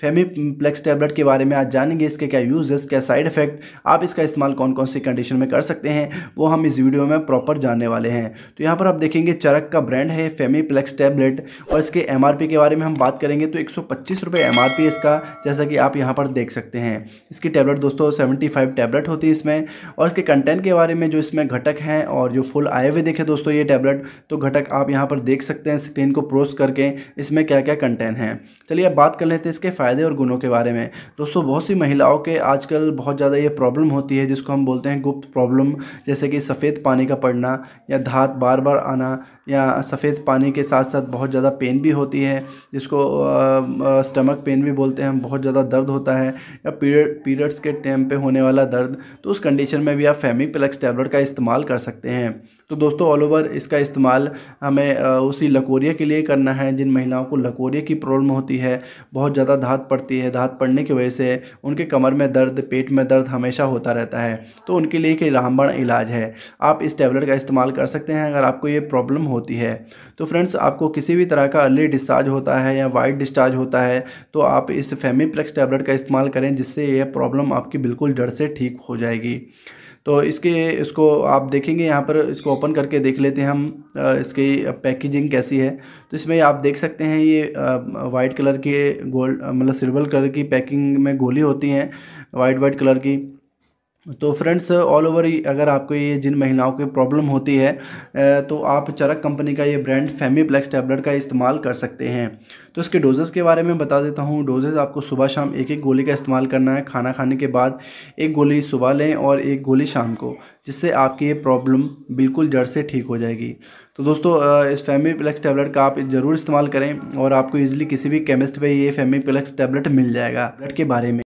फेमी plex tablet के बारे में आज जानेंगे इसके क्या यूजेस क्या साइड इफेक्ट आप इसका इस्तेमाल कौन कौन सी कंडीशन में कर सकते हैं वो हम इस वीडियो में प्रॉपर जानने वाले हैं तो यहाँ पर आप देखेंगे चरक का ब्रांड है फेमी प्लेक्स टैबलेट और इसके एम के बारे में हम बात करेंगे तो एक सौ पच्चीस इसका जैसा कि आप यहाँ पर देख सकते हैं इसकी टैबलेट दोस्तों सेवेंटी टैबलेट होती है इसमें और इसके कंटेंट के बारे में जो इसमें घटक हैं और जो फुल आए हुए देखे दोस्तों ये टैबलेट तो घटक आप यहाँ पर देख सकते हैं स्क्रीन को प्रोस करके इसमें क्या क्या कंटेंट है चलिए अब बात कर लेते हैं इसके फ़ायदे और गुणों के बारे में दोस्तों बहुत सी महिलाओं के आजकल बहुत ज़्यादा ये प्रॉब्लम होती है जिसको हम बोलते हैं गुप्त प्रॉब्लम जैसे कि सफ़ेद पानी का पड़ना या धात बार बार आना या सफ़ेद पानी के साथ साथ बहुत ज़्यादा पेन भी होती है जिसको स्टमक पेन भी बोलते हैं बहुत ज़्यादा दर्द होता है या पीरियड पीरियड्स के टाइम पे होने वाला दर्द तो उस कंडीशन में भी आप फेमी प्लेक्स टैबलेट का इस्तेमाल कर सकते हैं तो दोस्तों ऑल ओवर इसका इस्तेमाल हमें उसी लकोरिया के लिए करना है जिन महिलाओं को लकोरिया की प्रॉब्लम होती है बहुत ज़्यादा धात पड़ती है धात पड़ने की वजह से उनके कमर में दर्द पेट में दर्द हमेशा होता रहता है तो उनके लिए एक रामबण इलाज है आप इस टैबलेट का इस्तेमाल कर सकते हैं अगर आपको ये प्रॉब्लम होती है तो फ्रेंड्स आपको किसी भी तरह का अर्ली डिस्चार्ज होता है या वाइट डिस्चार्ज होता है तो आप इस फेमीप्लेक्स टैबलेट का इस्तेमाल करें जिससे यह प्रॉब्लम आपकी बिल्कुल जड़ से ठीक हो जाएगी तो इसके इसको आप देखेंगे यहाँ पर इसको ओपन करके देख लेते हैं हम इसकी पैकेजिंग कैसी है तो इसमें आप देख सकते हैं ये वाइट कलर के गोल्ड मतलब सिल्वर कलर की पैकिंग में गोली होती हैं वाइट वाइट कलर की तो फ्रेंड्स ऑल ओवर अगर आपको ये जिन महिलाओं की प्रॉब्लम होती है तो आप चरक कंपनी का ये ब्रांड फैमी प्लेक्स टैबलेट का इस्तेमाल कर सकते हैं तो इसके डोजेस के बारे में बता देता हूँ डोजेस आपको सुबह शाम एक एक गोली का इस्तेमाल करना है खाना खाने के बाद एक गोली सुबह लें और एक गोली शाम को जिससे आपकी ये प्रॉब्लम बिल्कुल जड़ से ठीक हो जाएगी तो दोस्तों इस फैमी प्लेक्स टैबलेट का आप ज़रूर इस्तेमाल करें और आपको ईजिली किसी भी केमिस्ट पर ये फैमी प्लेक्स टैबलेट मिल जाएगा टैबलेट के बारे में